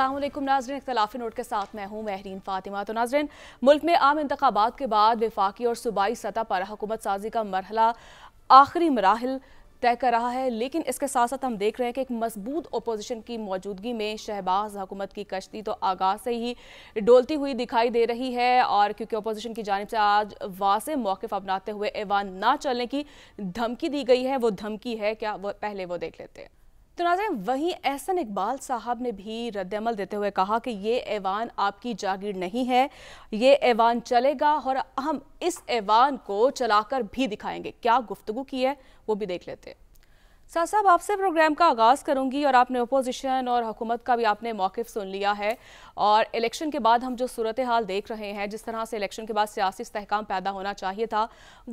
Aslam नाजरन इख्तलाफी note के साथ मैं हूँ महरीन फ़ातिमा तो नाजरन मुल्क में आम इंतबात के बाद विफाकी और सूबाई सतह पर हकूमत साजी का मरहला आखिरी मराहल तय कर रहा है लेकिन इसके साथ साथ हम देख रहे हैं कि एक मजबूत अपोजिशन की मौजूदगी में शहबाज हुकूमत की कश्ती तो आगाज से ही डोलती हुई दिखाई दे रही है और क्योंकि अपोजिशन की जानब से आज वासे मौक़ अपनाते हुए ऐवान ना चलने की धमकी दी गई है वो धमकी है क्या वो पहले वो देख लेते हैं तो नाजरें वहीं एहसन इकबाल साहब ने भी रद्दमल देते हुए कहा कि ये ऐवान आपकी जागीर नहीं है ये ऐवान चलेगा और हम इस ऐवान को चलाकर भी दिखाएंगे क्या गुफ्तु की है वो भी देख लेते हैं साथ साहब आपसे प्रोग्राम का आगाज़ करूंगी और आपने अपोजिशन और हुकूमत का भी आपने मौक़ सुन लिया है और इलेक्शन के बाद हम जो सूरत हाल देख रहे हैं जिस तरह से इलेक्शन के बाद सियासी इसकाम पैदा होना चाहिए था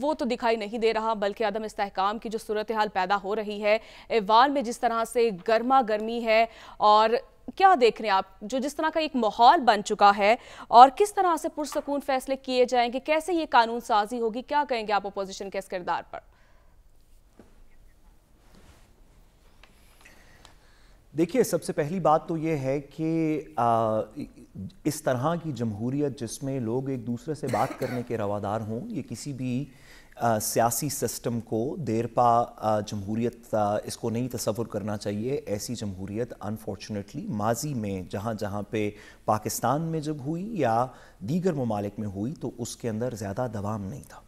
वो तो दिखाई नहीं दे रहा बल्कि अदम इसकाम की जो सूरत हाल पैदा हो रही है एवान में जिस तरह से गर्मा गर्मी है और क्या देख रहे हैं आप जो जिस तरह का एक माहौल बन चुका है और किस तरह से पुरसकून फैसले किए जाएंगे कैसे ये कानून साजी होगी क्या कहेंगे आप अपोजिशन के इस किरदार पर देखिए सबसे पहली बात तो ये है कि आ, इस तरह की जमहूरियत जिसमें लोग एक दूसरे से बात करने के रवादार हों ये किसी भी सियासी सिस्टम को देरपा जमहूरियत इसको नहीं तस्वुर करना चाहिए ऐसी जमहूरियत अनफॉर्चुनेटली माजी में जहाँ जहाँ पे पाकिस्तान में जब हुई या दीगर ममालिक में हुई तो उसके अंदर ज़्यादा दबाव नहीं था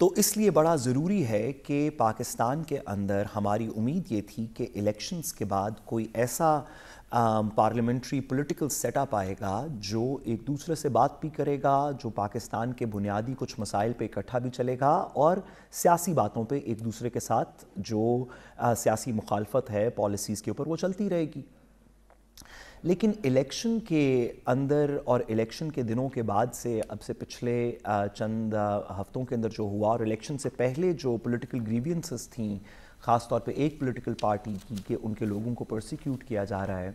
तो इसलिए बड़ा ज़रूरी है कि पाकिस्तान के अंदर हमारी उम्मीद ये थी कि इलेक्शंस के बाद कोई ऐसा पार्लियामेंट्री पॉलिटिकल सेटअप आएगा जो एक दूसरे से बात भी करेगा जो पाकिस्तान के बुनियादी कुछ मसाइल पे इकट्ठा भी चलेगा और सियासी बातों पे एक दूसरे के साथ जो सियासी मुखालफत है पॉलिसीज़ के ऊपर वो चलती रहेगी लेकिन इलेक्शन के अंदर और इलेक्शन के दिनों के बाद से अब से पिछले चंद हफ्तों के अंदर जो हुआ और इलेक्शन से पहले जो पॉलिटिकल ग्रीवियंसेस खास तौर पे एक पॉलिटिकल पार्टी की कि उनके लोगों को प्रोसिक्यूट किया जा रहा है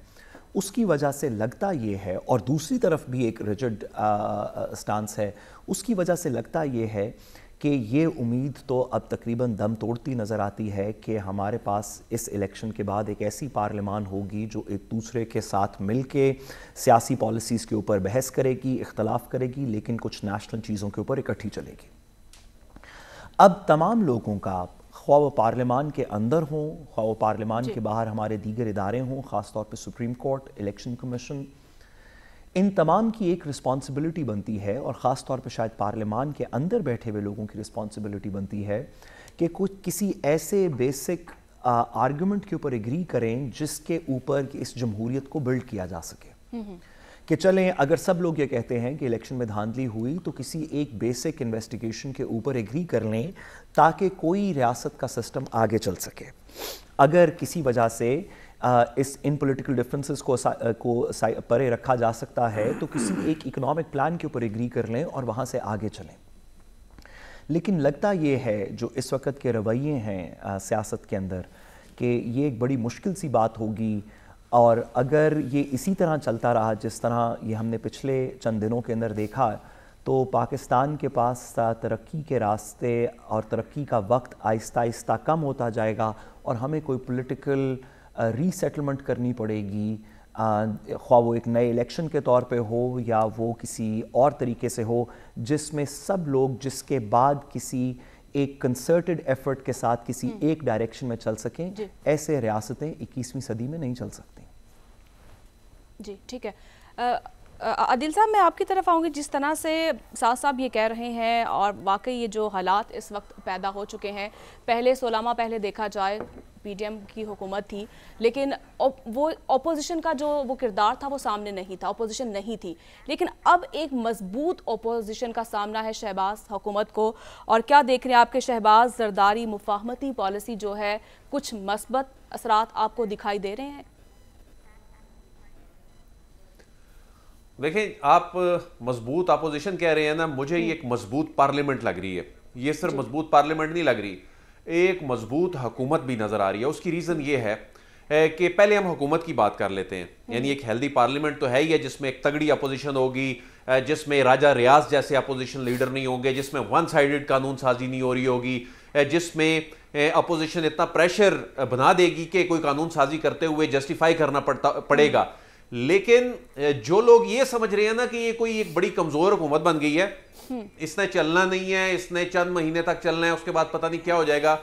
उसकी वजह से लगता ये है और दूसरी तरफ भी एक रिजड स्टांस है उसकी वजह से लगता ये है कि ये उम्मीद तो अब तकरीबन दम तोड़ती नज़र आती है कि हमारे पास इस इलेक्शन के बाद एक ऐसी पार्लियामान होगी जो एक दूसरे के साथ मिल के सियासी पॉलिसीज़ के ऊपर बहस करेगी इख्तलाफ करेगी लेकिन कुछ नेशनल चीज़ों के ऊपर इकट्ठी चलेगी अब तमाम लोगों का ख्वा वो पार्लियामान के अंदर हों ख्वा वो पार्लियामान के बाहर हमारे दीगर इदारे हों ख़ासतौर पर सुप्रीम कोर्ट इलेक्शन कमीशन इन तमाम की एक रिस्पॉन्सिबिलिटी बनती है और ख़ास तौर पर शायद पार्लियामान के अंदर बैठे हुए लोगों की रिस्पॉन्सिबिलिटी बनती है कि कुछ किसी ऐसे बेसिक आर्गूमेंट के ऊपर एग्री करें जिसके ऊपर इस जमहूरियत को बिल्ड किया जा सके कि चलें अगर सब लोग ये कहते हैं कि इलेक्शन में धांधली हुई तो किसी एक बेसिक इन्वेस्टिगेशन के ऊपर एग्री कर लें ताकि कोई रियासत का सिस्टम आगे चल सके अगर किसी वजह से इस इन पॉलिटिकल डिफरेंसेस को सा, को परे रखा जा सकता है तो किसी एक इकोनॉमिक प्लान के ऊपर एग्री कर लें और वहाँ से आगे चलें लेकिन लगता ये है जो इस वक्त के रवैये हैं सियासत के अंदर कि ये एक बड़ी मुश्किल सी बात होगी और अगर ये इसी तरह चलता रहा जिस तरह ये हमने पिछले चंद दिनों के अंदर देखा तो पाकिस्तान के पास तरक्की के रास्ते और तरक्की का वक्त आहिस्ता आहिस्ता कम होता जाएगा और हमें कोई पॉलिटिकल रीसेटलमेंट करनी पड़ेगी ख्वा वो एक नए इलेक्शन के तौर पे हो या वो किसी और तरीके से हो जिसमें सब लोग जिसके बाद किसी एक कंसर्टेड एफर्ट के साथ किसी हम्म। एक डायरेक्शन में चल सकें ऐसे रियासतें 21वीं सदी में नहीं चल सकती जी ठीक है आदिल साहब मैं आपकी तरफ आऊँगी जिस तरह से साहब साहब ये कह रहे हैं और वाकई ये जो हालात इस वक्त पैदा हो चुके हैं पहले सोलामा पहले देखा जाए पीडीएम की हुकूमत थी लेकिन वो अपोजिशन का जो वो किरदार था वो सामने नहीं था अपोजिशन नहीं थी लेकिन अब एक मजबूत अपोजिशन का सामना है शहबाज हुकूमत को और क्या देख रहे हैं आपके शहबाज जरदारी मुफाहमती पॉलिसी जो है कुछ मस्बत असरात आपको दिखाई दे रहे हैं देखें आप मजबूत अपोजिशन कह रहे हैं ना मुझे एक हम्म। मजबूत पार्लियामेंट लग रही है ये सिर्फ मजबूत पार्लियामेंट नहीं लग रही एक मजबूत हुकूमत भी नज़र आ रही है उसकी रीज़न ये है कि पहले हम हुकूमत की बात कर लेते हैं हम्म। यानी एक हेल्दी पार्लियामेंट तो है ही है जिसमें एक तगड़ी अपोजिशन होगी जिसमें राजा रियाज जैसे अपोजिशन लीडर नहीं होंगे जिसमें वन साइडेड कानून साजी नहीं हो रही होगी जिसमें अपोजिशन इतना प्रेशर बना देगी कि कोई कानून साजी करते हुए जस्टिफाई करना पड़ता पड़ेगा हम्म। लेकिन जो लोग ये समझ रहे हैं ना कि ये कोई एक बड़ी कमजोर हुकूमत बन गई है हम्म। इसने चलना नहीं है इसने चंद महीने तक चलना है उसके बाद पता नहीं क्या हो जाएगा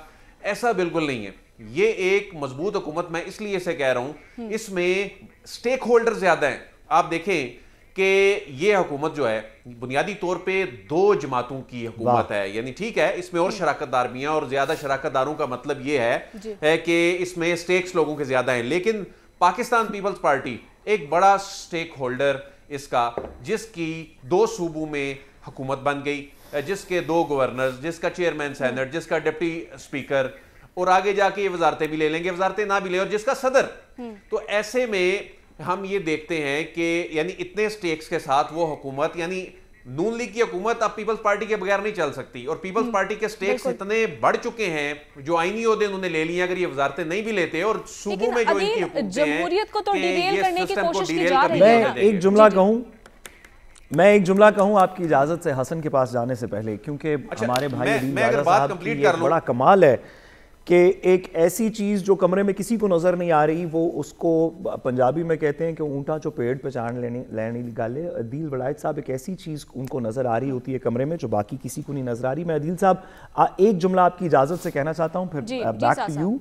ऐसा बिल्कुल नहीं है ये एक मजबूत हुकूमत मैं इसलिए से कह रहा हूं हम्म। इसमें स्टेक होल्डर ज्यादा हैं आप देखें कि ये हुकूमत जो है बुनियादी तौर पे दो जमातों की हुकूमत है यानी ठीक है इसमें और हम्म। शराकतदार भी हैं और ज्यादा शराकतदारों का मतलब ये है, है कि इसमें स्टेक्स लोगों के ज्यादा हैं लेकिन पाकिस्तान पीपल्स पार्टी एक बड़ा स्टेक होल्डर इसका जिसकी दो सूबों में हुकूमत बन गई जिसके दो गवर्नर्स जिसका चेयरमैन सैनट जिसका डिप्टी स्पीकर और आगे जाके ये वजारतें भी ले लेंगे वजारतें ना भी ले और जिसका सदर हम्म। तो ऐसे में हम ये देखते हैं कि यानी इतने स्टेक्स के साथ वो हुकूमत यानी नून लीग की हुकूमत अब पीपल्स पार्टी के बगैर नहीं चल सकती और पीपल्स हम्म, पार्टी के स्टेक्स इतने बढ़ चुके हैं जो आईनी अहदे उन्होंने ले लिए अगर ये वजारतें नहीं भी लेते और सूबों में जो इनकी जमहूरियत को तो डिटेल करने की कोशिश की जा रही है एक जुमला कहूं मैं एक जुमला कहूं आपकी इजाजत से हसन के पास जाने से पहले क्योंकि अच्छा, हमारे भाई बड़ा कमाल है कि एक ऐसी चीज़ जो कमरे में किसी को नज़र नहीं आ रही वो उसको पंजाबी में कहते हैं कि ऊँटा जो पेड़ चाण लेने लेने निकाले अदील वड़ायत साहब एक ऐसी चीज़ उनको नज़र आ रही होती है कमरे में जो बाकी किसी को नहीं नज़र आ रही मैं अदील साहब एक जुमला आपकी इजाज़त से कहना चाहता हूँ फिर बैक टू यू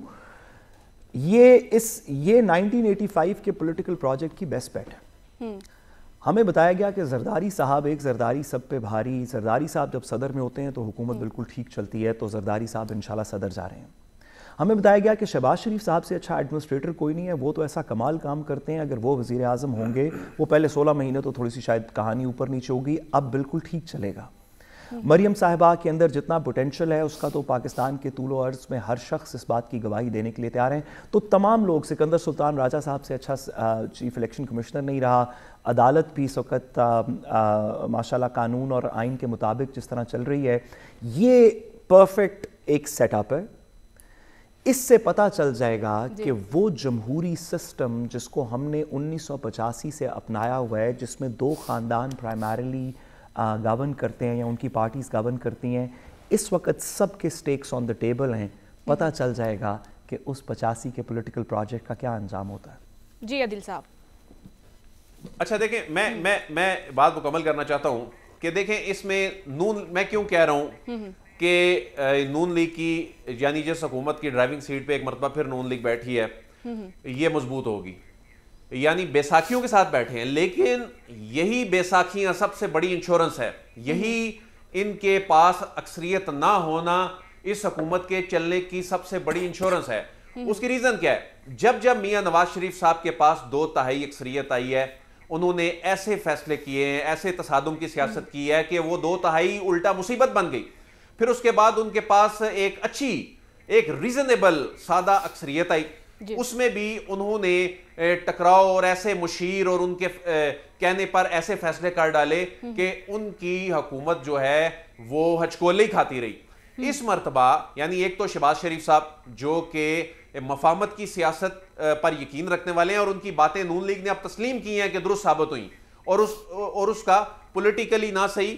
ये इस ये 1985 के पॉलिटिकल प्रोजेक्ट की बेस्ट पैट है हम्म। हमें बताया गया कि जरदारी साहब एक जरदारी सब पे भारी जरदारी साहब जब सदर में होते हैं तो हुकूमत हम्म। बिल्कुल ठीक चलती है तो जरदारी साहब इंशाल्लाह सदर जा रहे हैं हमें बताया गया कि शहबाज शरीफ साहब से अच्छा एडमिनिस्ट्रेटर कोई नहीं है वो तो ऐसा कमाल काम करते हैं अगर वो वजीर अजम होंगे वो पहले सोलह महीने तो थोड़ी सी शायद कहानी ऊपर नीचे होगी अब बिल्कुल ठीक चलेगा मरियम साहिबा के अंदर जितना पोटेंशियल है उसका तो पाकिस्तान के तूलो अर्ज में हर शख्स इस बात की गवाही देने के लिए तैयार हैं तो तमाम लोग सिकंदर सुल्तान राजा साहब से अच्छा चीफ इलेक्शन कमिश्नर नहीं रहा अदालत भी इस वक्त माशाल्लाह कानून और आइन के मुताबिक जिस तरह चल रही है ये परफेक्ट एक सेटअप है इससे पता चल जाएगा कि वो जमहूरी सिस्टम जिसको हमने उन्नीस से अपनाया हुआ है जिसमें दो ख़ानदान प्राइमरली गवर्न करते हैं या उनकी पार्टीज गवर्न करती हैं इस वक्त सबके स्टेक्स ऑन द टेबल हैं पता हम्म। चल जाएगा कि उस पचासी के पॉलिटिकल प्रोजेक्ट का क्या अंजाम होता है जी अदिल साहब अच्छा देखें मैं हम्म। मैं मैं बात मुकम्मल करना चाहता हूँ कि देखें इसमें नून मैं क्यों कह रहा हूँ हम्म, कि नून लीग की यानी जिस हकूमत की ड्राइविंग सीट पे एक मरतबा फिर नून लीग बैठी है ये मजबूत होगी यानी बैसाखियों के साथ बैठे हैं लेकिन यही बैसाखियां सबसे बड़ी इंश्योरेंस है यही इनके पास अक्सरियत ना होना इस हकूमत के चलने की सबसे बड़ी इंश्योरेंस है उसकी रीजन क्या है जब जब मियाँ नवाज शरीफ साहब के पास दो तहाई अक्सरियत आई है उन्होंने ऐसे फैसले किए हैं ऐसे तसादम की सियासत की है कि वो दो तहाई उल्टा मुसीबत बन गई फिर उसके बाद उनके पास एक अच्छी एक रीजनेबल सादा अक्सरियत आई उसमें भी उन्होंने टकराव और ऐसे मुशीर और उनके कहने पर ऐसे फैसले कर डाले हम्म। कि उनकी हकूमत जो है वो हचकोले ही खाती रही हम्म। इस मरतबा यानी एक तो शहबाज शरीफ साहब जो कि मफामत की सियासत पर यकीन रखने वाले हैं और उनकी बातें नून लीग ने अब तस्लीम की हैं कि दुरुस्त साबित हुई और उस और उसका पोलिटिकली ना सही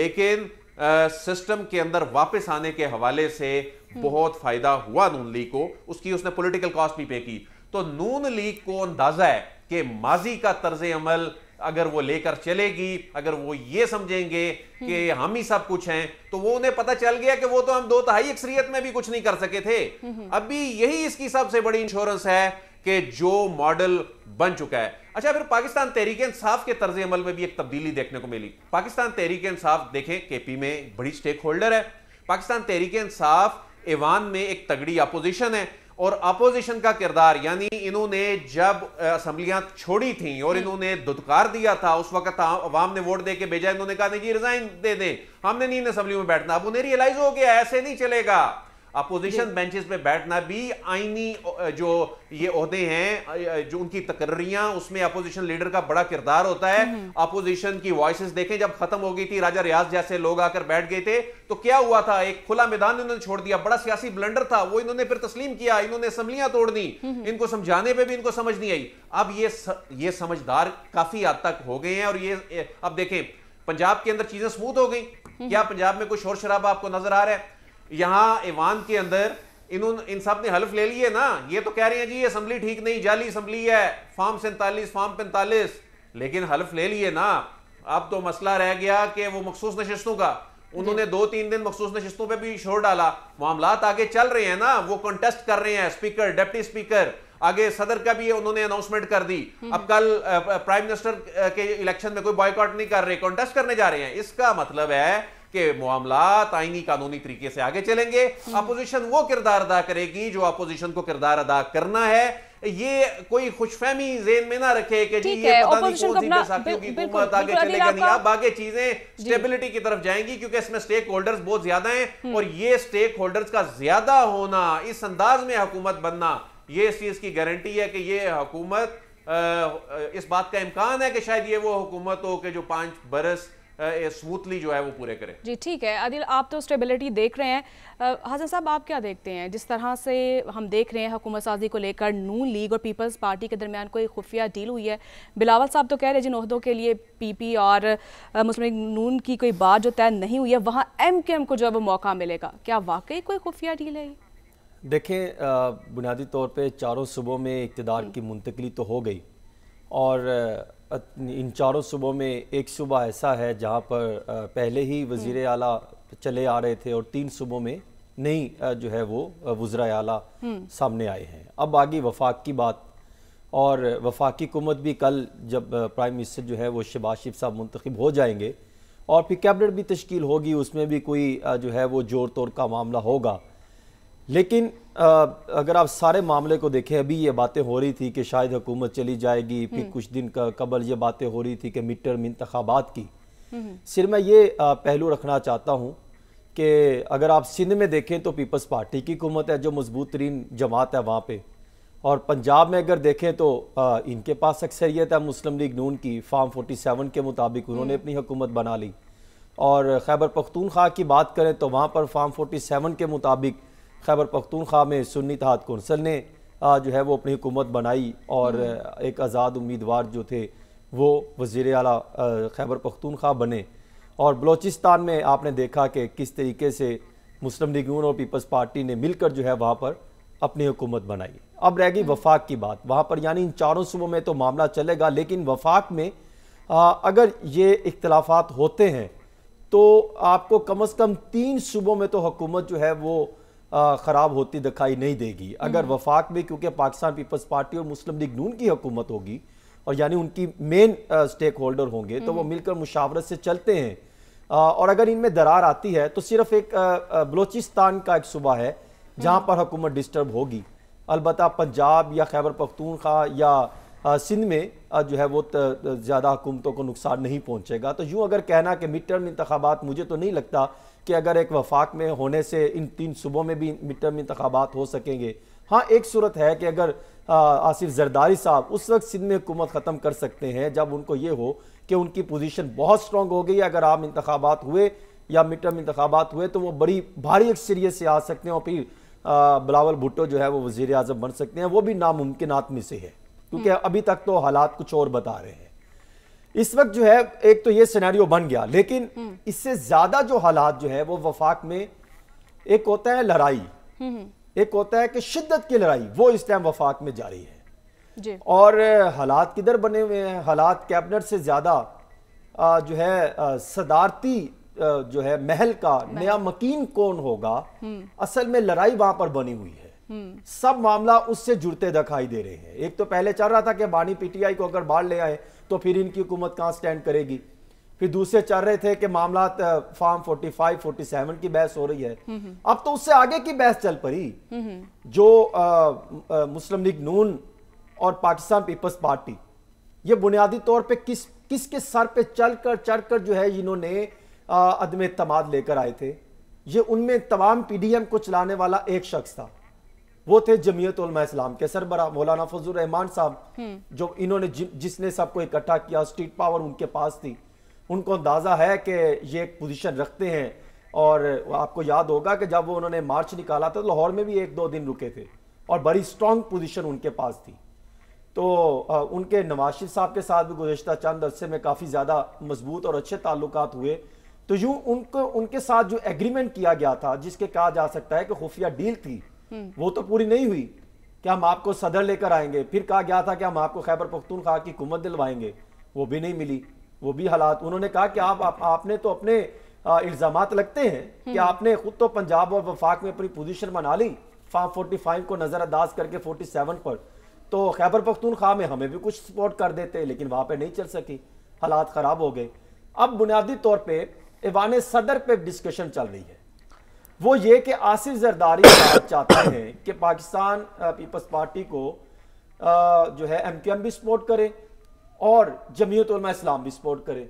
लेकिन सिस्टम के अंदर वापस आने के हवाले से हम्म। बहुत फायदा हुआ नून लीग को उसकी उसने पॉलिटिकल कॉस्ट भी पे की तो नून लीग को अंदाजा है कि माजी का तर्ज अमल अगर वो लेकर चलेगी अगर वो ये समझेंगे हम्म। कि हम ही सब कुछ हैं तो वो उन्हें पता चल गया कि वो तो हम दो तहाई अक्सरियत में भी कुछ नहीं कर सके थे हम्म। अभी यही इसकी सबसे बड़ी इंश्योरेंस है कि जो मॉडल बन चुका है अच्छा फिर पाकिस्तान तहरीक इंसाफ के तर्ज अमल में भी एक तब्दीली देखने को मिली पाकिस्तान तहरीक इंसाफ देखें के पी में बड़ी स्टेक होल्डर है पाकिस्तान तहरीक इंसाफ ईवान में एक तगड़ी अपोजिशन है और अपोजिशन का किरदार यानी इन्होंने जब असम्बलियां छोड़ी थी और हम्म। इन्होंने दुदकार दिया था उस वक्त अवाम ने वोट दे के भेजा इन्होंने कहा नहीं जी रिजाइन दे दें हमने नहीं इन असम्बली में बैठना अब उन्हें रियलाइज हो गया ऐसे नहीं चलेगा अपोजिशन बेंचेस पे बैठना भी आईनी जो ये अहदे हैं जो उनकी तकर्रियां उसमें अपोजिशन लीडर का बड़ा किरदार होता है अपोजिशन हम्म, हम्म। की वॉइस देखें जब खत्म हो गई थी राजा रियाज जैसे लोग आकर बैठ गए थे तो क्या हुआ था एक खुला मैदान इन्होंने छोड़ दिया बड़ा सियासी ब्लेंडर था वो इन्होंने फिर तस्लीम किया इन्होंने असम्बलियां तोड़ दी हम्म, इनको समझाने पर भी इनको समझ नहीं आई अब ये ये समझदार काफी हद तक हो गए हैं और ये अब देखें पंजाब के अंदर चीजें स्मूथ हो गई क्या पंजाब में कोई शोर शराब आपको नजर आ रहा है यहां ईवान के अंदर इन इन सब ने हल्फ ले लिए ना ये तो कह रहे हैं जी ये असम्बली ठीक नहीं जाली असम्बली है फॉर्म सैंतालीस फॉर्म पैंतालीस लेकिन हल्फ ले लिए ना अब तो मसला रह गया कि वो मखसूस नशस्तों का उन्होंने दो तीन दिन मखसूस नशस्तों पर भी शोर डाला मामला आगे चल रहे हैं ना वो कंटेस्ट कर रहे हैं स्पीकर डेप्टी स्पीकर आगे सदर का भी उन्होंने अनाउंसमेंट कर दी हम्म। अब कल प्राइम मिनिस्टर के इलेक्शन में कोई बॉयकॉट नहीं कर रहे कॉन्टेस्ट करने जा रहे हैं इसका मतलब है कि मामला आईनी कानूनी तरीके से आगे चलेंगे हम्म। अपोजिशन वो किरदार अदा करेगी जो अपोजिशन को किरदार अदा करना है ये कोई खुशफहमी जेन में ना रखे कि जी ये पता नहीं कौन सी बैसाखियों की हुकूमत आगे चलेगा नहीं अब आगे चीजें स्टेबिलिटी की तरफ जाएंगी क्योंकि इसमें स्टेक होल्डर्स बहुत ज्यादा हैं हम्म। और ये स्टेक होल्डर्स का ज्यादा होना इस अंदाज में हुकूमत बनना ये इस चीज की गारंटी है कि ये हुकूमत इस बात का इम्कान है कि शायद ये वो हुकूमत हो कि जो पांच बरस स्मूथली जो है वो पूरे करें जी ठीक है आदिल आप तो स्टेबिलिटी देख रहे हैं हाजन साहब आप क्या देखते हैं जिस तरह से हम देख रहे हैं हुकूमत साजी को लेकर नून लीग और पीपल्स पार्टी के दरमियान कोई खुफिया डील हुई है बिलावल साहब तो कह रहे हैं जिन अहदों के लिए पी पी और मुस्लिम लीग नून की कोई बात जो तय नहीं हुई है वहाँ एम के एम को जो है वो मौका मिलेगा क्या वाकई कोई खुफिया डील है देखें बुनियादी तौर पर चारों सूबों में इकतदार की मुंतकली तो हो गई और इन चारों सूबों में एक सूबा ऐसा है जहाँ पर पहले ही हम्म। वजीर अला चले आ रहे थे और तीन सूबों में नहीं जो है वो वज्रा अला हम्म। सामने आए हैं अब आगे वफाक की बात और वफाकी हुकूमत भी कल जब प्राइम मिनिस्टर जो है वो शबाज शिफ साहब मंतखब हो जाएंगे और फिर कैबिनेट भी तश्कील होगी उसमें भी कोई जो है वो जोर तोड़ का मामला होगा लेकिन अगर आप सारे मामले को देखें अभी ये बातें हो रही थी कि शायद हुकूमत चली जाएगी हम्म। फिर कुछ दिन का कबल ये बातें हो रही थी कि मिड टर्म इंतबात की हम्म। सिर मैं ये पहलू रखना चाहता हूँ कि अगर आप सिंध में देखें तो पीपल्स पार्टी की हुकूमत है जो मजबूत तरीन जमात है वहाँ पर और पंजाब में अगर देखें तो आ, इनके पास अक्सरियत है मुस्लिम लीग नून की फार्म सेवन के मुताबिक उन्होंने हम्म। अपनी हुकूमत बना ली और खैबर पख्तूनख्वा की बात करें तो वहाँ पर फार्म सेवन के मुताबिक खैबर पख्तूनख्वा में सुन्नी तहत कौंसल ने जो है वो अपनी हुकूमत बनाई और हम्म। एक आज़ाद उम्मीदवार जो थे वो वजीर अला खैबर पख्तूनख्वा बने और बलूचिस्तान में आपने देखा कि किस तरीके से मुस्लिम लीग और पीपल्स पार्टी ने मिलकर जो है वहाँ पर अपनी हुकूमत बनाई अब रह गई हम्म। वफाक की बात वहाँ पर यानी इन चारों सूबों में तो मामला चलेगा लेकिन वफाक में आ, अगर ये इख्तलाफात होते हैं तो आपको कम अज़ कम तीन सूबों में तो हुकूमत जो है वो ख़राब होती दिखाई नहीं देगी अगर हम्म। वफाक में क्योंकि पाकिस्तान पीपल्स पार्टी और मुस्लिम लीग नून की हुकूमत होगी और यानी उनकी मेन स्टेक होल्डर होंगे तो वो हम्म। मिलकर मुशावरत से चलते हैं आ, और अगर इनमें दरार आती है तो सिर्फ एक बलोचिस्तान का एक सूबा है जहाँ हम्म। पर हुकूमत डिस्टर्ब होगी अलबत् पंजाब या खैबर पख्तूनखा या सिंध में जो है वो ज़्यादा हुकूमतों को नुकसान नहीं पहुँचेगा तो यूँ अगर कहना कि मिड टर्म इंतबात मुझे तो नहीं लगता कि अगर एक वफाक में होने से इन तीन सूबों में भी मिड टर्म इंतबात हो सकेंगे हाँ एक सूरत है कि अगर आसिफ जरदारी साहब उस वक्त सिंध में हुकूमत ख़त्म कर सकते हैं जब उनको ये हो कि उनकी पोजीशन बहुत स्ट्रांग हो गई अगर आम इंतबात हुए या मिड टर्म इंतबात हुए तो वो बड़ी भारी अक्सरियत से आ सकते हैं और फिर बिलावल भुट्टो जो है वो वजीर अजम बन सकते हैं वो भी नामुमकिन में से है क्योंकि हम्म। अभी तक तो हालात कुछ और बता रहे हैं इस वक्त जो है एक तो ये सिनेरियो बन गया लेकिन हम्म। इससे ज्यादा जो हालात जो है वो वफाक में एक होता है लड़ाई हम्म, हम्म। एक होता है कि शिद्दत की लड़ाई वो इस टाइम वफाक में जारी है जी। और हालात किधर बने हुए हैं हालात कैबिनेट से ज़्यादा जो है सदारती जो है महल का महल। नया मकीन कौन होगा असल में लड़ाई वहां पर बनी हुई है सब मामला उससे जुड़ते दिखाई दे रहे हैं एक तो पहले चल रहा था कि बानी पीटीआई को अगर बाढ़ ले आए तो फिर इनकी हुकूमत कहाँ स्टैंड करेगी फिर दूसरे चल रहे थे कि मामला फार्म 45, 47 की बहस हो रही है हम्म, हम्म। अब तो उससे आगे की बहस चल पड़ी हम्म, जो आ, आ, मुस्लिम लीग नून और पाकिस्तान पीपल्स पार्टी ये बुनियादी तौर पे किस किसके सर पे चल कर चढ़ कर जो है इन्होंने अदम तमाद लेकर आए थे ये उनमें तमाम पीडीएम को चलाने वाला एक शख्स था वो थे जमीयत उलमा इस्लाम के सरबरा मौलाना फजल रहमान साहब हम्म। जो इन्होंने जिसने सबको इकट्ठा किया स्ट्रीट पावर उनके पास थी उनको अंदाज़ा है कि ये एक पोजिशन रखते हैं और आपको याद होगा कि जब वो उन्होंने मार्च निकाला था तो लाहौर में भी एक दो दिन रुके थे और बड़ी स्ट्रॉन्ग पोजिशन उनके पास थी तो उनके नवाज शरीफ साहब के साथ भी गुजशत चंद अरसे में काफ़ी ज़्यादा मजबूत और अच्छे ताल्लुक हुए तो यूँ उनको उनके साथ जो एग्रीमेंट किया गया था जिसके कहा जा सकता है कि खुफिया डील थी वो तो पूरी नहीं हुई कि हम आपको सदर लेकर आएंगे फिर कहा गया था कि हम आपको खैबर पख्तूनख्वा की कुमत दिलवाएंगे वो भी नहीं मिली वो भी हालात उन्होंने कहा कि आप, आप आपने तो अपने इल्ज़ाम लगते हैं कि हम्म। आपने खुद तो पंजाब और वफाक में अपनी पोजीशन बना ली फॉर्म फोर्टी फाइव को नज़रअंदाज करके फोर्टी सेवन पर तो खैबर पख्तूनख्वा में हमें भी कुछ सपोर्ट कर देते लेकिन वहां पर नहीं चल सकी हालात ख़राब हो गए अब बुनियादी तौर पर ऐवान सदर पर डिस्कशन चल रही है वो ये कि आसिफ जरदारी चाहते हैं कि पाकिस्तान पीपल्स पार्टी को जो है एम क्यू एम भी सपोर्ट करे और जमीयत इस्लाम भी सपोर्ट करे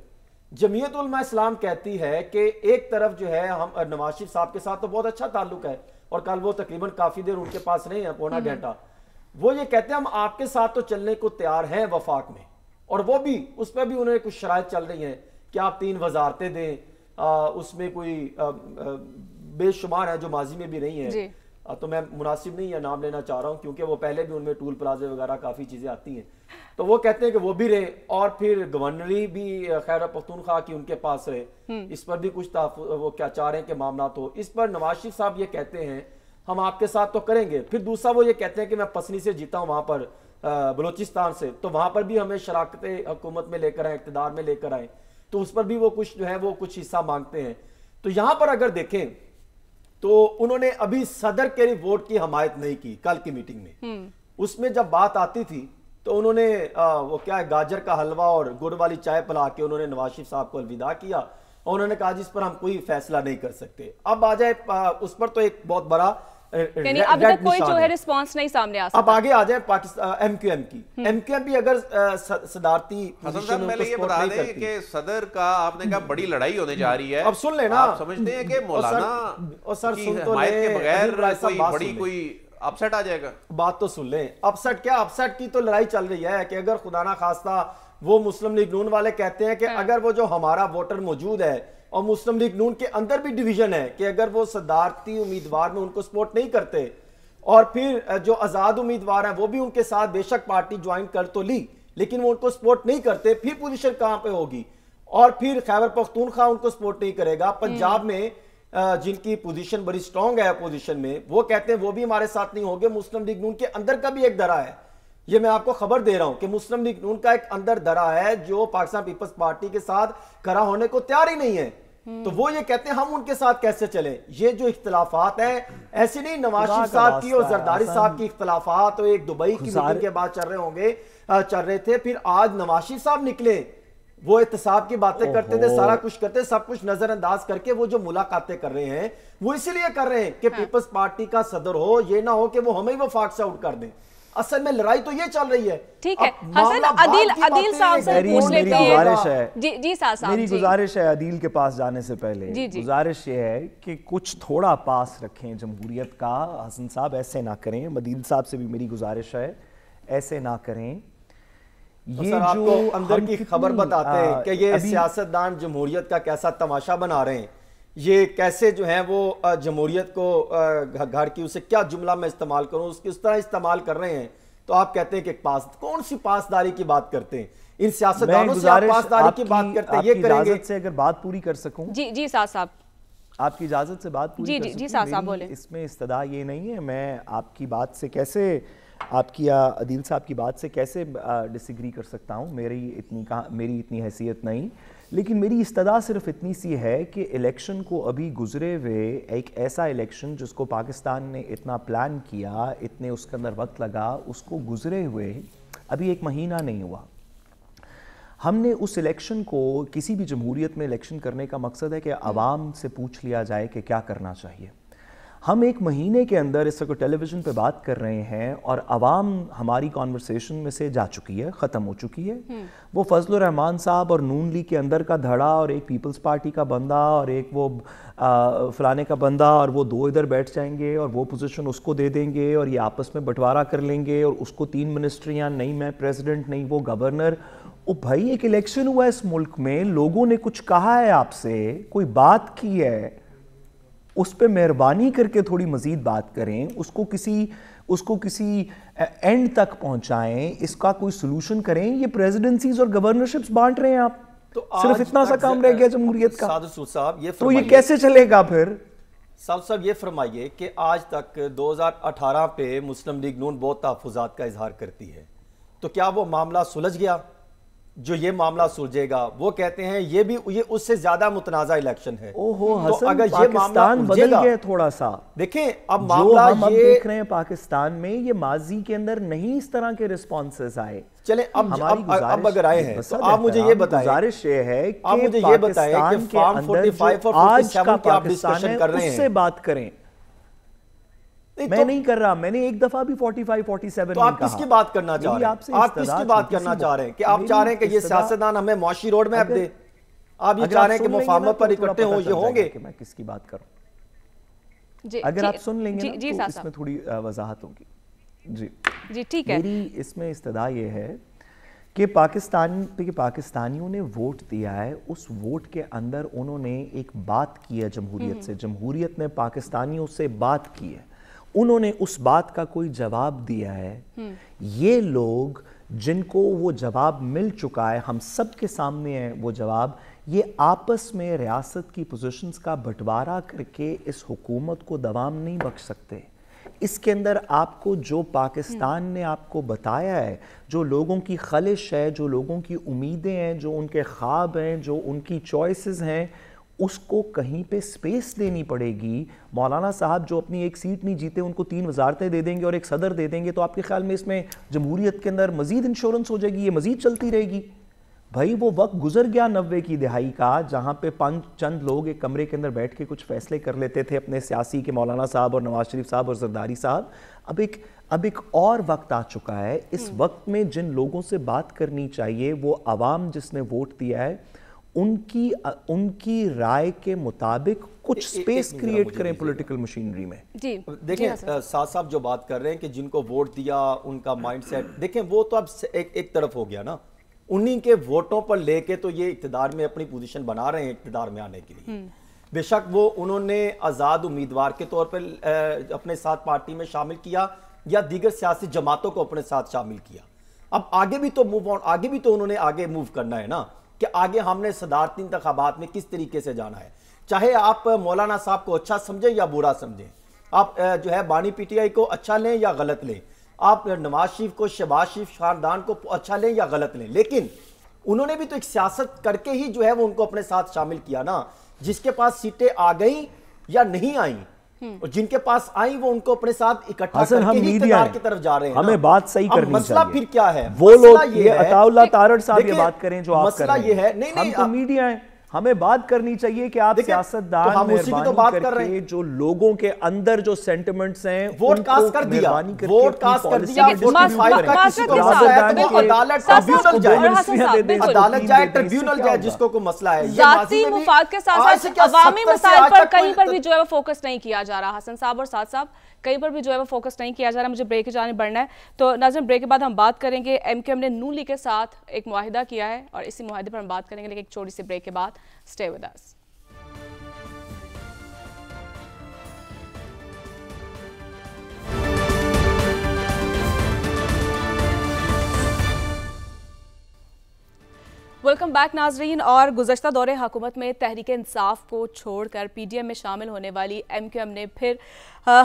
जमीयत इस्लाम कहती है कि एक तरफ जो है हम नवाज शरीफ साहब के साथ तो बहुत अच्छा ताल्लुक है और कल वो तकरीबन काफ़ी देर उनके पास नहीं है पौना हम्म। घंटा वो ये कहते हैं हम आपके साथ तो चलने को तैयार हैं वफाक में और वो भी उस पर भी उन्हें कुछ शराय चल रही है कि आप तीन वजारतें दें आ, उसमें कोई बेशुमार है जो माजी में भी नहीं है तो मैं मुनासिब नहीं है नाम लेना चाह रहा हूँ क्योंकि वो पहले भी उनमें टूल प्लाजे वगैरह काफ़ी चीज़ें आती हैं तो वो कहते हैं कि वो भी रहे और फिर गवर्नरी भी खैर पख्तूनखा की उनके पास रहे हम्म। इस पर भी कुछ वो क्या चाह रहे हैं कि मामला हो इस पर नवाज शरीफ साहब ये कहते हैं हम आपके साथ तो करेंगे फिर दूसरा वो ये कहते हैं कि मैं पसनी से जीता हूँ वहां पर बलोचिस्तान से तो वहां पर भी हमें शराखते हुकूमत में लेकर आए इकतदार में लेकर आए तो उस पर भी वो कुछ जो है वो कुछ हिस्सा मांगते हैं तो यहाँ पर अगर देखें तो उन्होंने अभी सदर के वोट की हमायत नहीं की कल की मीटिंग में हम्म। उसमें जब बात आती थी तो उन्होंने आ, वो क्या है गाजर का हलवा और गुड़ वाली चाय पिला के उन्होंने नवाज शरीफ साहब को अलविदा किया और उन्होंने कहा जिस पर हम कोई फैसला नहीं कर सकते अब आ जाए आ, उस पर तो एक बहुत बड़ा यानी तक कोई जो है रिस्पांस नहीं सामने आ अब आगे आ जाए एमक्यूएम की एमक्यूएम भी अगर सदारती पहले ये बता दें कि सदर का आपने कहा बड़ी हम्म। लड़ाई होने जा रही है अब सुन लेना समझते हैं कि मौलाना तो बड़ी कोई अपसेट आ जाएगा बात तो सुन लें अपसेट क्या अपसेट की तो लड़ाई चल रही है कि अगर खुदा ना खास्ता वो मुस्लिम लीग नून वाले कहते हैं कि हाँ। अगर वो जो हमारा वोटर मौजूद है और मुस्लिम लीग नून के अंदर भी डिवीजन है कि अगर वो सदारती उम्मीदवार में उनको सपोर्ट नहीं करते और फिर जो आज़ाद उम्मीदवार है वो भी उनके साथ बेशक पार्टी ज्वाइन कर तो ली लेकिन वो उनको सपोर्ट नहीं करते फिर पोजिशन कहाँ पे होगी और फिर खैबर पख्तूनख्वा उनको सपोर्ट नहीं करेगा हम्म। पंजाब में जिनकी पोजीशन बड़ी स्ट्रांग है अपोजिशन में वो कहते हैं वो भी हमारे साथ नहीं होंगे मुस्लिम लीग नून के अंदर का भी एक दरा है ये मैं आपको खबर दे रहा हूं कि मुस्लिम लीग नून का एक अंदर दरा है जो पाकिस्तान पीपल्स पार्टी के साथ खड़ा होने को तैयार ही नहीं है तो वो ये कहते हैं हम उनके साथ कैसे चले ये जो इख्तलाफात हैं ऐसे नहीं नवाज शरीफ साहब की और जरदारी साहब की इख्तलाफात तो एक दुबई की मीटिंग के बाद चल रहे होंगे चल रहे थे फिर आज नवाज शरीफ साहब निकले वो एहतसाब की बातें करते थे सारा कुछ करते सब कुछ नजरअंदाज करके वो जो मुलाकातें कर रहे हैं वो इसलिए कर रहे हैं कि हाँ। पीपल्स पार्टी का सदर हो ये ना हो कि वो हमें वफाक से आउट कर दें असल में लड़ाई तो ये चल रही है ठीक है हाँ, अदील मेरी गुजारिश है अदील के पास जाने से पहले गुजारिश ये है कि कुछ थोड़ा पास रखें जमहूरियत का हसन साहब ऐसे ना करें मदील साहब से भी मेरी गुजारिश है ऐसे ना करें ये जो अंदर की खबर बताते हैं हाँ, कि ये सियासतदान जमहूरियत का कैसा तमाशा बना रहे हैं ये कैसे जो है वो जमहूरियत को घर की उसे क्या जुमला में इस्तेमाल करूँ उसके उस तरह इस्तेमाल कर रहे हैं तो आप कहते हैं कि पास कौन सी पासदारी की बात करते हैं इन सियासतदानों से आप पासदारी की बात करते हैं ये करेंगे से अगर बात पूरी कर सकूं जी जी साहब साहब आपकी इजाजत से बात पूरी जी जी जी साहब बोले इसमें इस्तदा ये नहीं है मैं आपकी बात से कैसे आपकी अदील साहब की बात से कैसे डिसग्री कर सकता हूँ मेरी इतनी कहा मेरी इतनी हैसियत नहीं लेकिन मेरी इस्तदा सिर्फ इतनी सी है कि इलेक्शन को अभी गुजरे हुए एक ऐसा इलेक्शन जिसको पाकिस्तान ने इतना प्लान किया इतने उसके अंदर वक्त लगा उसको गुजरे हुए अभी एक महीना नहीं हुआ हमने उस इलेक्शन को किसी भी जमहूरीत में इलेक्शन करने का मकसद है कि आवाम से पूछ लिया जाए कि क्या करना चाहिए हम एक महीने के अंदर इस वक्त टेलीविज़न पे बात कर रहे हैं और आवाम हमारी कॉन्वर्सेशन में से जा चुकी है ख़त्म हो चुकी है हम्म। वो फजल रहमान साहब और नून लीग के अंदर का धड़ा और एक पीपल्स पार्टी का बंदा और एक वो फलाने का बंदा और वो दो इधर बैठ जाएंगे और वो पोजीशन उसको दे देंगे और ये आपस में बंटवारा कर लेंगे और उसको तीन मिनिस्ट्रियाँ नहीं मैं प्रेसिडेंट नहीं वो गवर्नर ओ भाई एक इलेक्शन हुआ है इस मुल्क में लोगों ने कुछ कहा है आपसे कोई बात की है उस पर मेहरबानी करके थोड़ी मज़ीद बात करें उसको किसी उसको किसी एंड तक पहुंचाएं इसका कोई सोल्यूशन करें ये प्रेजिडेंसीज और गवर्नरशिप्स बांट रहे हैं आप तो सिर्फ इतना सा काम रह गया जमहूरियत का साहब ये तो ये कैसे चलेगा फिर साहब साहब ये फरमाइए कि आज तक 2018 पे मुस्लिम लीग नून बहुत तहफात का इजहार करती है तो क्या वो मामला सुलझ गया जो ये मामला सुलझेगा वो कहते हैं ये भी ये उससे ज्यादा मुतनाजा इलेक्शन है ओहो तो हसन, तो अगर ये पाकिस्तान बदल गया थोड़ा सा देखें अब मामला हम ये देख रहे हैं पाकिस्तान में ये माजी के अंदर नहीं इस तरह के रिस्पॉन्सेज आए चले अब अब, अब अगर आए हैं तो आप मुझे ये बताएं गुजारिश ये है कि आप मुझे ये बताएं कि फॉर्म 45 और 47 की आप डिस्कशन कर रहे हैं उससे बात करें मैं तो, नहीं कर रहा मैंने एक दफा भी 45 47 तो आप किसकी बात करना चाह रहे हैं आप किसकी बात करना चाह रहे हैं कि आप चाह रहे हैं कि ये सियासतदान हमें मुआशी रोड में दे आप ये चाह रहे हैं कि मुफामत तो पर इकट्ठे हो ये होंगे कि मैं किसकी बात करूं अगर आप सुन लेंगे तो इसमें थोड़ी वजाहत होगी जी जी ठीक है मेरी इसमें इस्तदा ये है कि पाकिस्तान कि पाकिस्तानियों ने वोट दिया है उस वोट के अंदर उन्होंने एक बात की है जमहूरियत हम्म। से जमहूरियत ने पाकिस्तानियों से बात की है उन्होंने उस बात का कोई जवाब दिया है हम्म। ये लोग जिनको वो जवाब मिल चुका है हम सब के सामने है वो जवाब ये आपस में रियासत की पोजीशंस का बंटवारा करके इस हुकूमत को दवाम नहीं बख्श सकते इसके अंदर आपको जो हम्म। पाकिस्तान ने आपको बताया है जो लोगों की खलिश है जो लोगों की उम्मीदें हैं जो उनके ख्वाब हैं जो उनकी चॉइसेस हैं उसको कहीं पे स्पेस देनी पड़ेगी मौलाना साहब जो अपनी एक सीट नहीं जीते उनको तीन वजारतें दे देंगे और एक सदर दे देंगे तो आपके ख्याल में इसमें जमहूरियत के अंदर मजीद इंश्योरेंस हो जाएगी ये मजीद चलती रहेगी भाई वो वक्त गुजर गया नब्बे की दिहाई का जहाँ पे पाँच चंद लोग एक कमरे के अंदर बैठ के कुछ फैसले कर लेते थे अपने सियासी के मौलाना साहब और नवाज शरीफ साहब और जरदारी साहब अब एक अब एक और वक्त आ चुका है इस हम्म। वक्त में जिन लोगों से बात करनी चाहिए वो आवाम जिसने वोट दिया है उनकी उनकी राय के मुताबिक कुछ स्पेस क्रिएट करें पॉलिटिकल मशीनरी में जी देखें साहब साहब जो बात कर रहे हैं कि जिनको वोट दिया उनका माइंडसेट देखें वो तो अब एक एक तरफ हो गया ना उन्हीं के वोटों पर लेके तो ये इकतदार में अपनी पोजीशन बना रहे हैं इकतदार में आने के लिए हम्म। बेशक वो उन्होंने आज़ाद उम्मीदवार के तौर पर अपने साथ पार्टी में शामिल किया या दीगर सियासी जमातों को अपने साथ शामिल किया अब आगे भी तो मूव ऑन आगे भी तो उन्होंने आगे मूव करना है ना कि आगे हमने सदारती इंतबात में किस तरीके से जाना है चाहे आप मौलाना साहब को अच्छा समझें या बुरा समझें आप जो है बानी पीटीआई को अच्छा लें या गलत लें आप नवाज शरीफ को शहबाज शरीफ शारदान को अच्छा लें या गलत लें लेकिन उन्होंने भी तो एक सियासत करके ही जो है वो उनको अपने साथ शामिल किया ना जिसके पास सीटें आ गई या नहीं आई हम्म। और जिनके पास आई वो उनको अपने साथ इकट्ठा हाँ करके हम मीडिया की तरफ जा रहे हैं हमें बात सही करनी मसला फिर क्या है वो लोग ये अताउल्ला तारड़ साहब ये बात करें जो आप मसला ये है नहीं नहीं तो मीडिया है हमें बात करनी चाहिए कि आप तो सियासतदान तो हम उसी की तो बात कर रहे हैं जो लोगों के अंदर जो सेंटिमेंट्स हैं वोट कास्ट कर दिया वोट कास्ट कर दिया अदालत जाए ट्रिब्यूनल जाए जिसको कोई मसला है जाति मुफाद के साथ साथ अवामी मसाइल पर कहीं पर भी तो जो है फोकस नहीं किया जा रहा हसन साहब और साथ साहब कहीं पर भी जो है वो फोकस नहीं किया जा रहा मुझे ब्रेक जाने बढ़ना है तो नाजन ब्रेक के बाद हम बात करेंगे एम के एम ने नू ली के साथ एक माहिदा किया है और इसी माहे पर हम बात करेंगे लेकिन एक छोटी सी ब्रेक के बाद stay with us welcome back नाजरीन और गुजशत दौरे हकूमत में तहरीक इंसाफ को छोड़कर पी डी एम में शामिल होने वाली एम क्यू एम ने फिर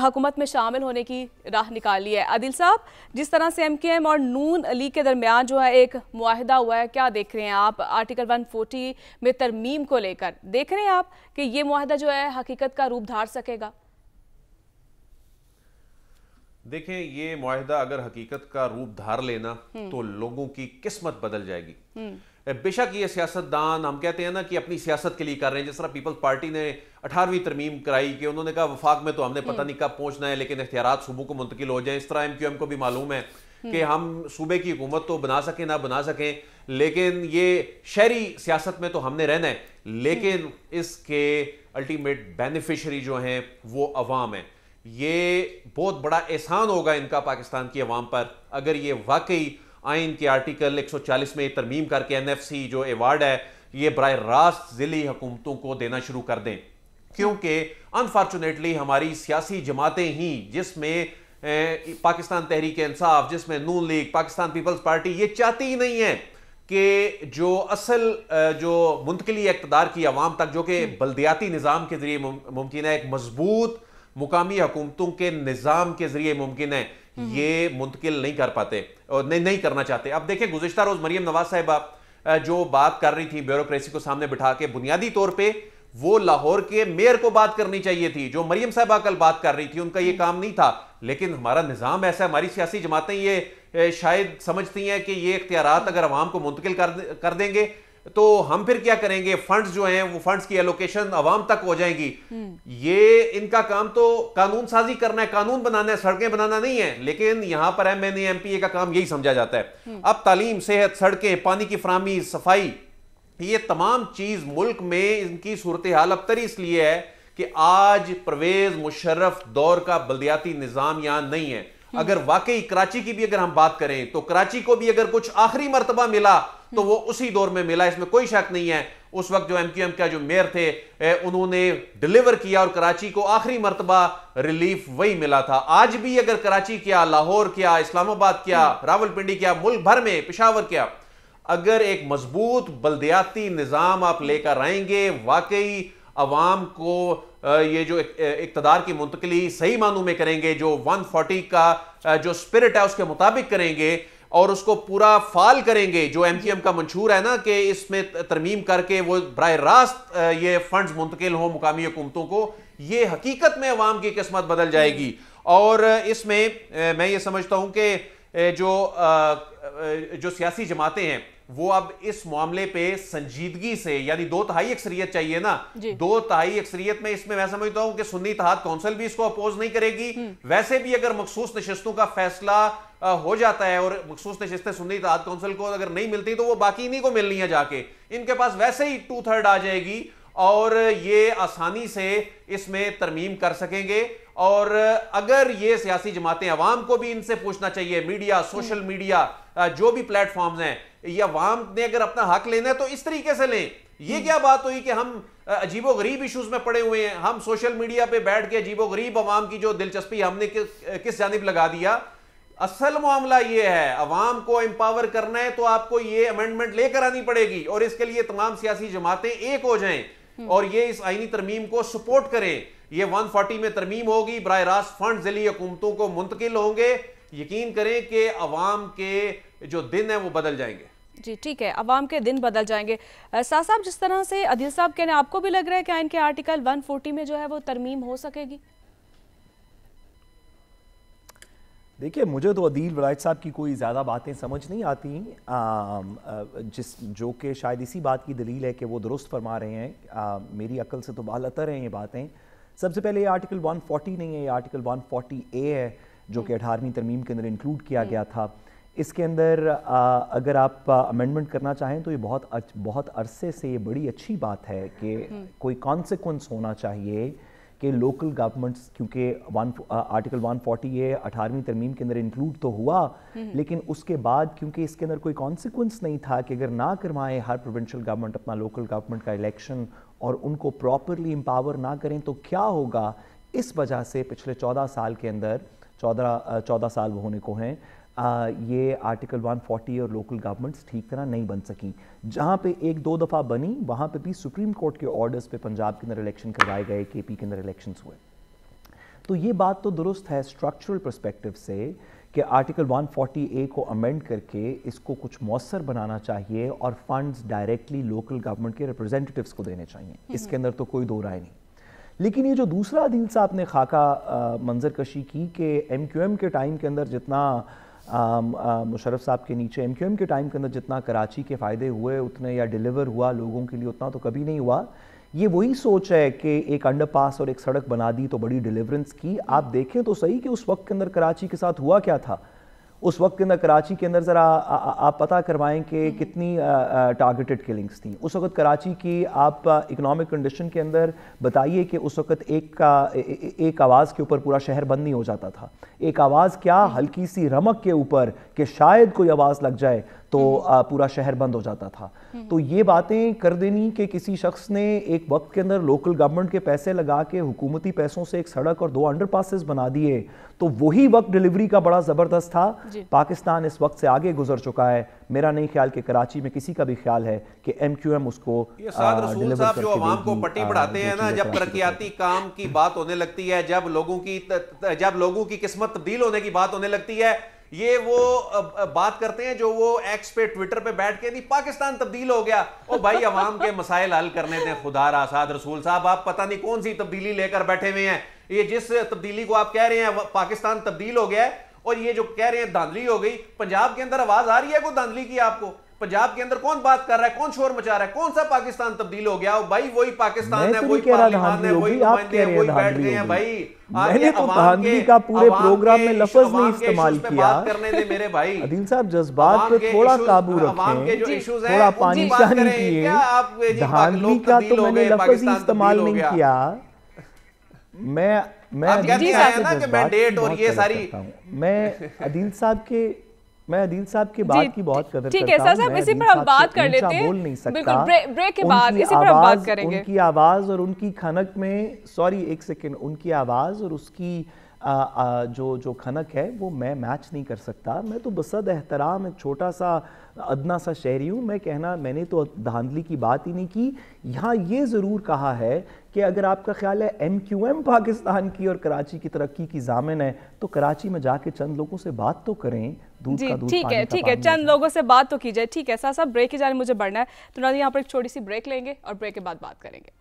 हकूमत में शामिल होने की राह निकाल ली है आदिल साहब जिस तरह से एम क्यू एम और नून लीग के दरमियान जो है एक माहिदा हुआ है क्या देख रहे हैं आप आर्टिकल वन फोर्टी में तरमीम को लेकर देख रहे हैं आप कि ये माहिदा जो है हकीकत का रूप धार सकेगा देखें ये माहदा अगर हकीकत का रूप धार लेना हम्म। तो लोगों की किस्मत बदल जाएगी हम्म। बेशक ये सियासतदान हम कहते हैं ना कि अपनी सियासत के लिए कर रहे हैं जिस तरह पीपल्स पार्टी ने अठारहवीं तरमीम कराई कि उन्होंने कहा वफाक में तो हमने पता हम्म। नहीं कब पहुंचना है लेकिन अख्तियार सूबों को मुंतकिल हो जाए इस तरह एम क्यू एम को भी मालूम है हम्म। कि हम सूबे की हुकूमत तो बना सकें ना बना सकें लेकिन ये शहरी सियासत में तो हमने रहना है लेकिन हम्म। इसके अल्टीमेट बेनिफिशरी जो हैं वो अवाम है ये बहुत बड़ा एहसान होगा इनका पाकिस्तान की अवाम पर अगर ये वाकई आइन के आर्टिकल 140 में तरमीम करके एनएफसी जो एवार्ड है ये बर रास्त ज़िली हुकूमतों को देना शुरू कर दें क्योंकि अनफॉर्चुनेटली हमारी सियासी जमातें ही जिसमें पाकिस्तान तहरीक इंसाफ जिसमें नून लीग पाकिस्तान पीपल्स पार्टी ये चाहती ही नहीं है कि जो असल जो मुंतकली इकतदार की आवाम तक जो कि बलदियाती निज़ाम के ज़रिए मुमकिन है एक मजबूत मुकामी हुकूमतों के निज़ाम के ज़रिए मुमकिन है हम्म। ये मुंतकिल नहीं कर पाते और नहीं, नहीं करना चाहते अब देखें गुजशत रोज़ मरीम नवाज साहिबा जो बात कर रही थी ब्यूरोक्रेसी को सामने बिठा के बुनियादी तौर पर वो लाहौर के मेयर को बात करनी चाहिए थी जो मरियम साहबा कल बात कर रही थी उनका ये हम्म। काम नहीं था लेकिन हमारा निज़ाम ऐसा है हमारी सियासी जमातें ये शायद समझती हैं कि ये इख्तियार हम्म। अगर आवाम को मुंतकिल कर देंगे तो हम फिर क्या करेंगे फंड्स जो हैं वो फंड्स की एलोकेशन आवाम तक हो जाएगी हम्म। ये इनका काम तो कानून साजी करना है कानून बनाना है सड़कें बनाना नहीं है लेकिन यहां पर M N M P A का काम यही समझा जाता है हम्म। अब तालीम सेहत सड़कें पानी की फ्राहमी सफाई ये तमाम चीज़ मुल्क में इनकी सूरत हाल अबतर इसलिए है कि आज परवेज मुशर्रफ दौर का बलदियाती निज़ाम यहां नहीं है हम्म। अगर वाकई कराची की भी अगर हम बात करें तो कराची को भी अगर कुछ आखिरी मरतबा मिला तो वो उसी दौर में मिला इसमें कोई शक नहीं है उस वक्त जो एम क्यू एम का जो मेयर थे उन्होंने डिलीवर किया और कराची को आखिरी मरतबा रिलीफ वही मिला था आज भी अगर कराची क्या लाहौर क्या इस्लामाबाद क्या हम्म। रावलपिंडी क्या मुल्क भर में पिशावर क्या अगर एक मजबूत बल्दियाती निज़ाम आप लेकर आएंगे वाकई अवाम को ये जो इकतदार की मुंतकली सही मानू में करेंगे जो 140 का जो स्पिरिट है उसके मुताबिक करेंगे और उसको पूरा फाल करेंगे जो एम का मंशूर है ना कि इसमें तरमीम करके वो बर रास्त ये फंड्स मुंतकिल हों मुकामी हुकूमतों को ये हकीकत में अवाम की किस्मत बदल जाएगी और इसमें मैं ये समझता हूँ कि जो जो सियासी जमातें हैं वो अब इस मामले पे संजीदगी से यानी दो तहाई अक्सरियत चाहिए ना दो तहाई अक्सरियत में इसमें मैं समझता हूं कि सुन्नी तहत काउंसिल भी इसको अपोज नहीं करेगी हम्म। वैसे भी अगर मखसूस नशस्तों का फैसला हो जाता है और मखसूस नशस्तें सुन्नी तहत काउंसिल को अगर नहीं मिलती तो वो बाकी इन्हीं को मिलनी है जाके इनके पास वैसे ही टू थर्ड आ जाएगी और ये आसानी से इसमें तरमीम कर सकेंगे और अगर ये सियासी जमातें अवाम को भी इनसे पूछना चाहिए मीडिया सोशल हम्म। मीडिया जो भी प्लेटफॉर्म हैं ये अवाम ने अगर अपना हक लेना है तो इस तरीके से लें ये हम्म। क्या बात हुई कि हम अजीबो गरीब इशूज में पड़े हुए हैं हम सोशल मीडिया पर बैठ के अजीबो गरीब अवाम की जो दिलचस्पी हमने किस किस जानब लगा दिया असल मामला यह है अवाम को एम्पावर करना है तो आपको ये अमेंडमेंट लेकर आनी पड़ेगी और इसके लिए तमाम सियासी जमातें एक हो जाएं हम्म। और ये इस आइनी तरमीम को सपोर्ट करें ये 140 में तरमीम होगी बर रास्त फंड जिली हुकूमतों को मुंतकिल होंगे यकीन करें कि अवाम के जो दिन है वो बदल जाएंगे जी ठीक है अवाम के दिन बदल जाएंगे साहब साहब जिस तरह से अधीन साहब कह रहे हैं आपको भी लग रहा है कि आइन के आर्टिकल 140 में जो है वो तरमीम हो सकेगी देखिए मुझे तो अदील वलायत साहब की कोई ज़्यादा बातें समझ नहीं आती आ, जिस जो कि शायद इसी बात की दलील है कि वो दुरुस्त फरमा रहे हैं आ, मेरी अकल से तो बाल अतर हैं ये बातें सबसे पहले ये आर्टिकल 140 नहीं है ये आर्टिकल 140 ए है जो कि अठारहवीं तरमीम के अंदर इंक्लूड किया गया था इसके अंदर आ, अगर आप अमेंडमेंट करना चाहें तो ये बहुत अच, बहुत अरसे से ये बड़ी अच्छी बात है कि हम्म। कोई कॉन्सिक्वेंस होना चाहिए कि लोकल गवर्नमेंट्स क्योंकि वन आर्टिकल 140 ए अठारहवीं तरमीम के अंदर इंक्लूड तो हुआ हम्म। लेकिन उसके बाद क्योंकि इसके अंदर कोई कॉन्सिक्वेंस नहीं था कि अगर ना करवाएं हर प्रोविंशियल गवर्नमेंट अपना लोकल गवर्नमेंट का इलेक्शन और उनको प्रॉपरली एम्पावर ना करें तो क्या होगा इस वजह से पिछले चौदह साल के अंदर चौदह चौदह साल वो होने को हैं ये आर्टिकल 140 और लोकल गवर्नमेंट्स ठीक तरह नहीं बन सकी जहाँ पे एक दो दफ़ा बनी वहाँ पे भी सुप्रीम कोर्ट के ऑर्डर्स पे पंजाब के अंदर इलेक्शन करवाए गए केपी के अंदर इलेक्शंस हुए तो ये बात तो दुरुस्त है स्ट्रक्चरल परस्पेक्टिव से कि आर्टिकल 140 ए को अमेंड करके इसको कुछ मौसर बनाना चाहिए और फंड्स डायरेक्टली लोकल गवर्नमेंट के रिप्रेजेंटेटिव्स को देने चाहिए हम्म। इसके अंदर तो कोई दो राय नहीं लेकिन ये जो दूसरा अदील साहब ने खाका मंजर कशी की कि एम क्यू एम के टाइम के अंदर जितना मुशरफ साहब के नीचे एम क्यू एम के टाइम के अंदर जितना कराची के फ़ायदे हुए उतने या डिलीवर हुआ लोगों के लिए उतना तो कभी नहीं हुआ ये वही सोच है कि एक अंडरपास और एक सड़क बना दी तो बड़ी डिलीवरेंस की आप देखें तो सही कि उस वक्त के अंदर कराची के साथ हुआ क्या था उस वक्त के अंदर कराची के अंदर ज़रा आप पता करवाएं कि हम्म। कितनी टारगेटेड किलिंग्स थी उस वक्त कराची की आप इकोनॉमिक कंडीशन के अंदर बताइए कि उस वक्त एक का एक आवाज़ के ऊपर पूरा शहर बंद नहीं हो जाता था एक आवाज़ क्या हम्म। हल्की सी रमक के ऊपर कि शायद कोई आवाज़ लग जाए तो हम्म। पूरा शहर बंद हो जाता था हम्म। तो ये बातें कर देनी कि किसी शख्स ने एक वक्त के अंदर लोकल गवर्नमेंट के पैसे लगा के हुकूमती पैसों से एक सड़क और दो अंडर बना दिए तो वही वक्त डिलीवरी का बड़ा ज़बरदस्त था पाकिस्तान इस वक्त से आगे गुजर चुका है मेरा नहीं ख्याल कि कराची में किसी का भी ख्याल है कि एम क्यू एम उसको आवाम को पट्टी बढ़ाते हैं ना जब तरक्याती काम की बात होने लगती है जब लोगों की जब लोगों की किस्मत तब्दील होने की बात होने लगती है ये वो बात करते हैं जो वो एक्स पे ट्विटर पे बैठ के नहीं पाकिस्तान तब्दील हो गया ओ भाई अवाम के मसाइल हल करने दें खुदा रसाद रसूल साहब आप पता नहीं कौन सी तब्दीली लेकर बैठे हुए हैं ये जिस तब्दीली को आप कह रहे हैं पाकिस्तान तब्दील हो गया है और ये जो कह रहे हैं धांधली हो गई पंजाब के अंदर आवाज आ रही है को धांधली की आपको पंजाब के अंदर कौन बात कर रहा है कौन शोर मचा रहा है कौन सा पाकिस्तान तब्दील हो गया भाई वही पाकिस्तान है तो वही पार्लियामान है वही नुमाइंदे हैं वही बैठ गए हैं भाई मैंने तो धांधली का पूरे प्रोग्राम में लफ्ज नहीं इस्तेमाल किया करने दे मेरे भाई अदील साहब जज्बात पे थोड़ा काबू रखें थोड़ा पानी शानी पिए धांधली का तो मैंने लफ्ज ही इस्तेमाल नहीं किया मैं मैं अदील साहब के मैं अदील साहब के मैं अदील साहब की बात की बहुत कदर ठीक है साहब इसी पर हम बात कर लेते हैं बोल नहीं सकता ब्रेक के बाद इसी पर हम बात करेंगे उनकी आवाज़ और उनकी खनक में सॉरी एक सेकेंड उनकी आवाज़ और उसकी आ, आ, जो जो खनक है वो मैं मैच नहीं कर सकता मैं तो बसद एहतराम एक छोटा सा अदना सा शहरी हूँ मैं कहना मैंने तो धांधली की बात ही नहीं की यहाँ ये ज़रूर कहा है कि अगर आपका ख्याल है एम क्यू एम पाकिस्तान की और कराची की तरक्की की जामिन है तो कराची में जाके चंद लोगों से बात तो करें जी ठीक है ठीक है चंद लोगों से बात तो की जाए ठीक है साथ ब्रेक के जाने मुझे बढ़ना है तो ना यहाँ पर एक छोटी सी ब्रेक लेंगे और ब्रेक के बाद बात करेंगे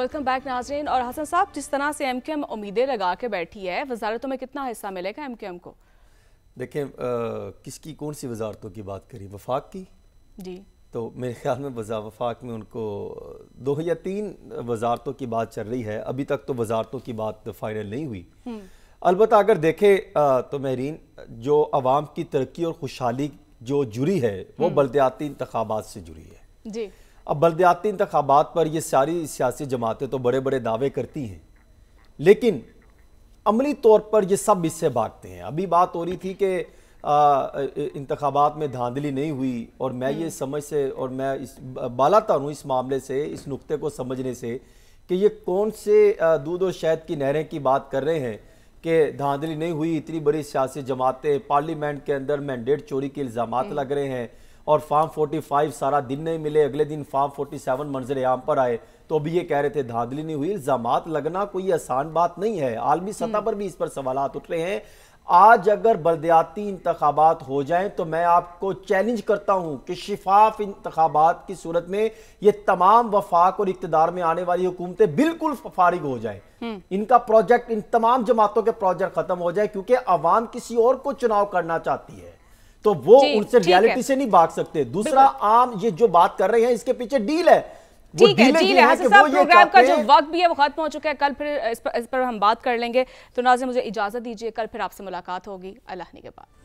वेलकम बैक नाजरीन और हसन साहब जिस तरह से एमकेएम उम्मीदें लगा के बैठी है वजारतों में कितना हिस्सा मिलेगा एमकेएम को देखें किसकी कौन सी वजारतों की बात करी वफाक की जी तो मेरे ख्याल में वजा वफाक में उनको दो या तीन वजारतों की बात चल रही है अभी तक तो वजारतों की बात फाइनल नहीं हुई हम्म। अलबत् अगर देखें तो महरीन जो आवाम की तरक्की और खुशहाली जो जुड़ी है वो हम्म। बलदयाती इंतबात से जुड़ी है जी अब बलदयाती इंतबात पर ये सारी सियासी जमातें तो बड़े बड़े दावे करती हैं लेकिन अमली तौर पर ये सब इससे भागते हैं अभी बात हो रही थी कि इंतबात में धांधली नहीं हुई और मैं ये हम्म। समझ से और मैं इस बालाता हूँ इस मामले से इस नुक्ते को समझने से कि ये कौन से दूध और शहद की नहरें की बात कर रहे हैं कि धांधली नहीं हुई इतनी बड़ी सियासी जमातें पार्लियामेंट के अंदर मैंडेट चोरी के इल्ज़ाम हम्म। लग रहे हैं और फार्म 45 सारा दिन नहीं मिले अगले दिन फार्म 47 मंजर आम पर आए तो अभी ये कह रहे थे धांधली नहीं हुई जमात लगना कोई आसान बात नहीं है आलमी सतह हम्म। पर भी इस पर सवाल उठ रहे हैं आज अगर बलदयाती इंतबात हो जाएं तो मैं आपको चैलेंज करता हूं कि शिफाफ इंतबात की सूरत में ये तमाम वफाक और इकतदार में आने वाली हुकूमतें बिल्कुल फारिग हो जाए हम्म। इनका प्रोजेक्ट इन तमाम जमातों के प्रोजेक्ट खत्म हो जाए क्योंकि अवाम किसी और को चुनाव करना चाहती है तो वो उनसे रियलिटी से नहीं भाग सकते दूसरा आम ये जो बात कर रहे हैं इसके पीछे डील है ठीक है जी साहब प्रोग्राम का जो वक्त भी है वो खत्म हो चुका है कल फिर इस पर, इस पर हम बात कर लेंगे तो नाजिर मुझे इजाजत दीजिए कल फिर आपसे मुलाकात होगी अल्लाह ने के बाद